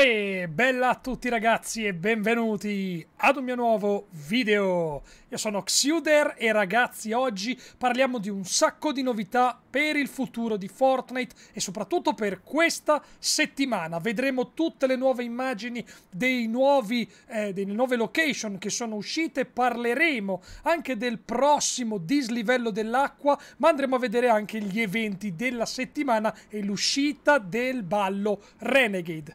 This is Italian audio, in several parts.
E bella a tutti ragazzi e benvenuti ad un mio nuovo video. Io sono Xuder e ragazzi oggi parliamo di un sacco di novità per il futuro di Fortnite e soprattutto per questa settimana. Vedremo tutte le nuove immagini dei nuovi, eh, delle nuove location che sono uscite, parleremo anche del prossimo dislivello dell'acqua, ma andremo a vedere anche gli eventi della settimana e l'uscita del ballo Renegade.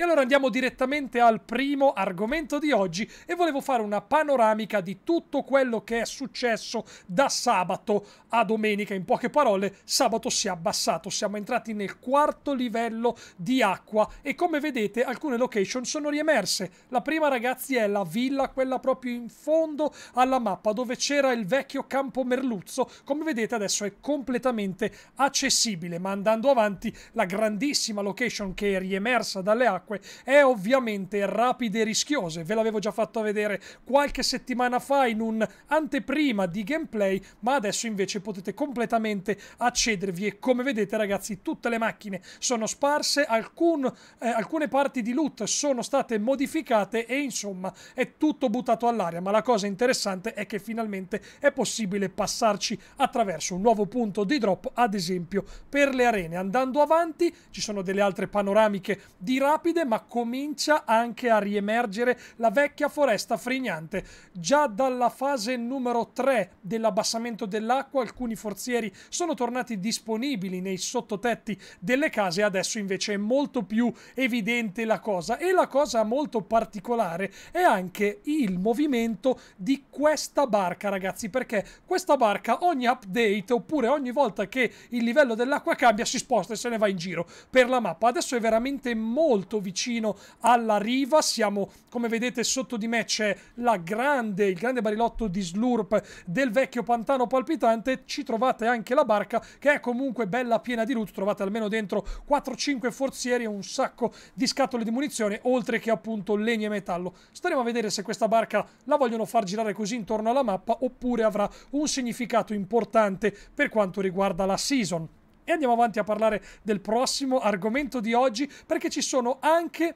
E allora andiamo direttamente al primo argomento di oggi e volevo fare una panoramica di tutto quello che è successo da sabato a domenica. In poche parole, sabato si è abbassato, siamo entrati nel quarto livello di acqua e come vedete alcune location sono riemerse. La prima ragazzi è la villa, quella proprio in fondo alla mappa dove c'era il vecchio campo merluzzo. Come vedete adesso è completamente accessibile, ma andando avanti la grandissima location che è riemersa dalle acque acque è ovviamente rapide e rischiose. Ve l'avevo già fatto vedere qualche settimana fa in un'anteprima di gameplay, ma adesso invece potete completamente accedervi e come vedete ragazzi tutte le macchine sono sparse, alcun, eh, alcune parti di loot sono state modificate e insomma è tutto buttato all'aria, ma la cosa interessante è che finalmente è possibile passarci attraverso un nuovo punto di drop, ad esempio per le arene. Andando avanti ci sono delle altre panoramiche di rapide grande, ma comincia anche a riemergere la vecchia foresta frignante. Già dalla fase numero 3 dell'abbassamento dell'acqua, alcuni forzieri sono tornati disponibili nei sottotetti delle case, adesso invece è molto più evidente la cosa. E la cosa molto particolare è anche il movimento di questa barca, ragazzi, perché questa barca ogni update oppure ogni volta che il livello dell'acqua cambia si sposta e se ne va in giro per la mappa. Adesso è veramente molto vicino alla riva. Siamo, come vedete, sotto di me c'è la grande, il grande barilotto di slurp del vecchio pantano palpitante. Ci trovate anche la barca, che è comunque bella piena di loot. Trovate almeno dentro 4-5 forzieri e un sacco di scatole di munizione, oltre che appunto legno e metallo. Staremo a vedere se questa barca la vogliono far girare così intorno alla mappa oppure avrà un significato importante per quanto riguarda la season e andiamo avanti a parlare del prossimo argomento di oggi perché ci sono anche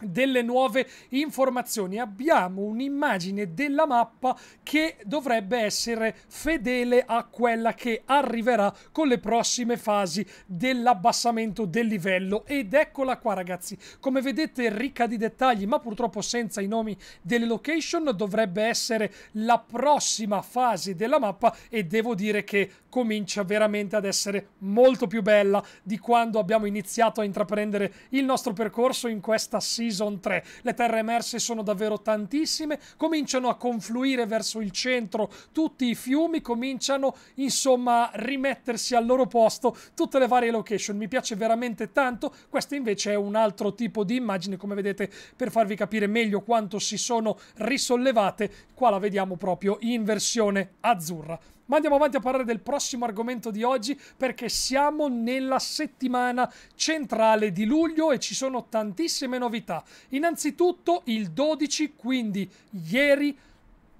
delle nuove informazioni abbiamo un'immagine della mappa che dovrebbe essere fedele a quella che arriverà con le prossime fasi dell'abbassamento del livello ed eccola qua ragazzi come vedete ricca di dettagli ma purtroppo senza i nomi delle location dovrebbe essere la prossima fase della mappa e devo dire che comincia veramente ad essere molto più bella di quando abbiamo iniziato a intraprendere il nostro percorso in questa season Season 3. Le terre emerse sono davvero tantissime, cominciano a confluire verso il centro tutti i fiumi, cominciano insomma a rimettersi al loro posto tutte le varie location. Mi piace veramente tanto, questa invece è un altro tipo di immagine, come vedete, per farvi capire meglio quanto si sono risollevate, qua la vediamo proprio in versione azzurra. Ma andiamo avanti a parlare del prossimo argomento di oggi perché siamo nella settimana centrale di luglio e ci sono tantissime novità. Innanzitutto il 12, quindi ieri,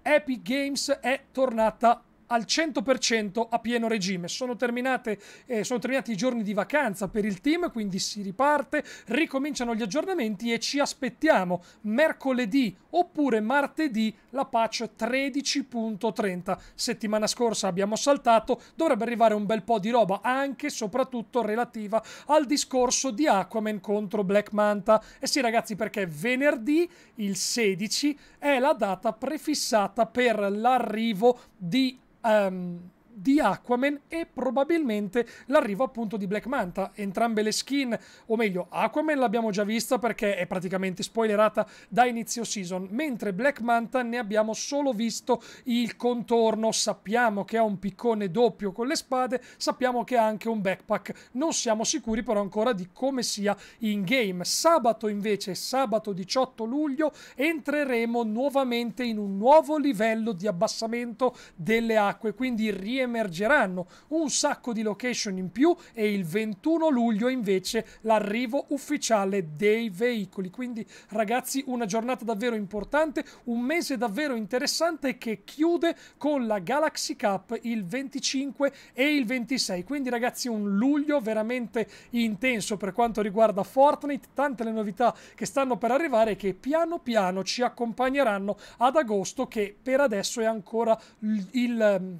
Epic Games è tornata al 100% a pieno regime. Sono, eh, sono, terminati i giorni di vacanza per il team, quindi si riparte, ricominciano gli aggiornamenti e ci aspettiamo mercoledì oppure martedì la patch 13.30. Settimana scorsa abbiamo saltato, dovrebbe arrivare un bel po' di roba, anche e soprattutto relativa al discorso di Aquaman contro Black Manta. E eh sì ragazzi, perché venerdì, il 16, è la data prefissata per l'arrivo di Um, di Aquaman e probabilmente l'arrivo appunto di Black Manta. Entrambe le skin, o meglio, Aquaman l'abbiamo già vista perché è praticamente spoilerata da inizio season, mentre Black Manta ne abbiamo solo visto il contorno, sappiamo che ha un piccone doppio con le spade, sappiamo che ha anche un backpack, non siamo sicuri però ancora di come sia in game. Sabato invece, sabato 18 luglio, entreremo nuovamente in un nuovo livello di abbassamento delle acque, quindi rientriamo emergeranno un sacco di location in più e il 21 luglio invece l'arrivo ufficiale dei veicoli. Quindi ragazzi una giornata davvero importante, un mese davvero interessante che chiude con la Galaxy Cup il 25 e il 26. Quindi ragazzi un luglio veramente intenso per quanto riguarda Fortnite, tante le novità che stanno per arrivare e che piano piano ci accompagneranno ad agosto che per adesso è ancora il ehm,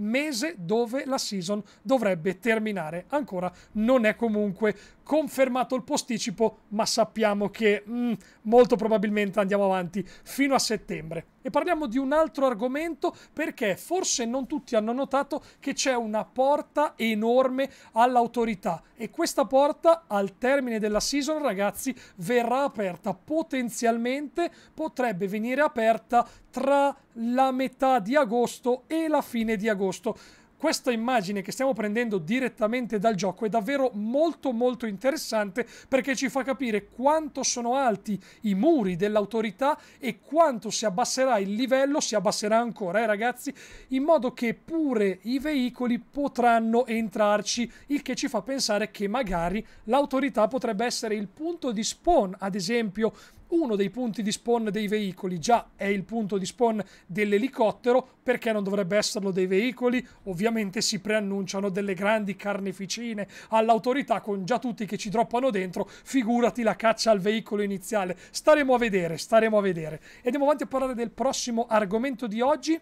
mese dove la season dovrebbe terminare. Ancora non è comunque confermato il posticipo, ma sappiamo che mm, molto probabilmente andiamo avanti fino a settembre. E parliamo di un altro argomento perché forse non tutti hanno notato che c'è una porta enorme all'autorità e questa porta al termine della season ragazzi verrà aperta potenzialmente potrebbe venire aperta tra la metà di agosto e la fine di agosto questa immagine che stiamo prendendo direttamente dal gioco è davvero molto molto interessante perché ci fa capire quanto sono alti i muri dell'autorità e quanto si abbasserà il livello, si abbasserà ancora eh ragazzi, in modo che pure i veicoli potranno entrarci, il che ci fa pensare che magari l'autorità potrebbe essere il punto di spawn ad esempio uno dei punti di spawn dei veicoli già è il punto di spawn dell'elicottero, perché non dovrebbe esserlo dei veicoli? Ovviamente si preannunciano delle grandi carneficine all'autorità con già tutti che ci droppano dentro, figurati la caccia al veicolo iniziale. Staremo a vedere, staremo a vedere. E andiamo avanti a parlare del prossimo argomento di oggi.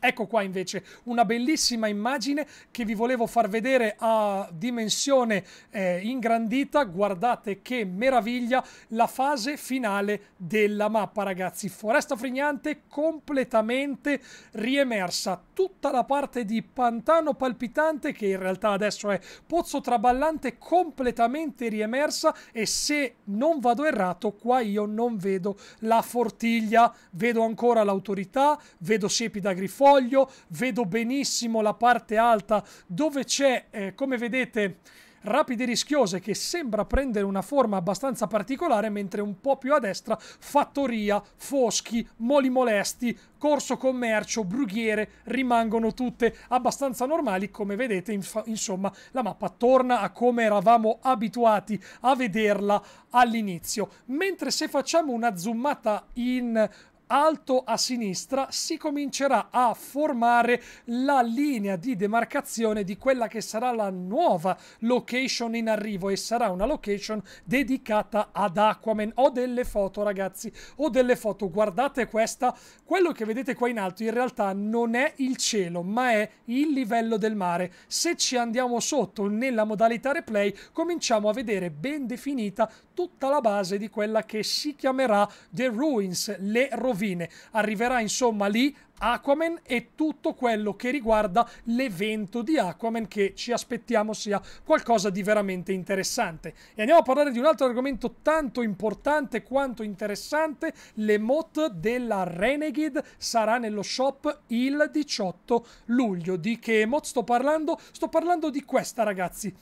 Ecco qua invece una bellissima immagine che vi volevo far vedere a dimensione eh, ingrandita. Guardate che meraviglia la fase finale della mappa, ragazzi. Foresta frignante completamente riemersa. Tutta la parte di pantano palpitante, che in realtà adesso è pozzo traballante, completamente riemersa. E se non vado errato, qua io non vedo la fortiglia. Vedo ancora l'autorità, vedo siepi da grifone foglio vedo benissimo la parte alta dove c'è, eh, come vedete, rapide rischiose che sembra prendere una forma abbastanza particolare, mentre un po' più a destra fattoria, foschi, moli molesti, corso commercio, brughiere rimangono tutte abbastanza normali, come vedete insomma la mappa torna a come eravamo abituati a vederla all'inizio. Mentre se facciamo una zoomata in alto a sinistra si comincerà a formare la linea di demarcazione di quella che sarà la nuova location in arrivo e sarà una location dedicata ad Aquaman. Ho delle foto ragazzi, ho delle foto, guardate questa, quello che vedete qua in alto in realtà non è il cielo ma è il livello del mare. Se ci andiamo sotto nella modalità replay cominciamo a vedere ben definita tutta la base di quella che si chiamerà The Ruins, le rovine. Arriverà insomma lì Aquaman e tutto quello che riguarda l'evento di Aquaman che ci aspettiamo sia qualcosa di veramente interessante. E andiamo a parlare di un altro argomento tanto importante quanto interessante, l'emote della Renegade sarà nello shop il 18 luglio. Di che emote sto parlando? Sto parlando di questa ragazzi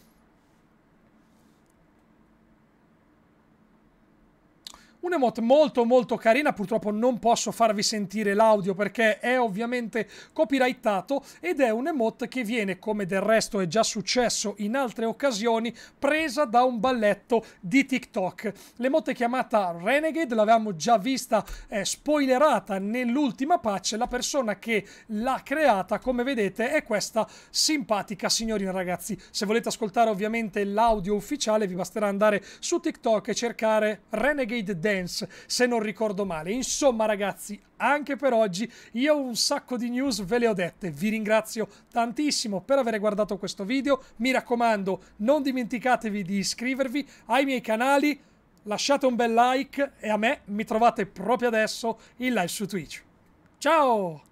Un emote molto molto carina, purtroppo non posso farvi sentire l'audio perché è ovviamente copyrightato ed è un'emote che viene, come del resto è già successo in altre occasioni, presa da un balletto di TikTok. L'emote chiamata Renegade, l'avevamo già vista eh, spoilerata nell'ultima patch, la persona che l'ha creata, come vedete, è questa simpatica signorina ragazzi. Se volete ascoltare ovviamente l'audio ufficiale vi basterà andare su TikTok e cercare Renegade Dance Dance, se non ricordo male. Insomma, ragazzi, anche per oggi io un sacco di news ve le ho dette. Vi ringrazio tantissimo per aver guardato questo video. Mi raccomando, non dimenticatevi di iscrivervi ai miei canali, lasciate un bel like e a me mi trovate proprio adesso in live su Twitch. Ciao!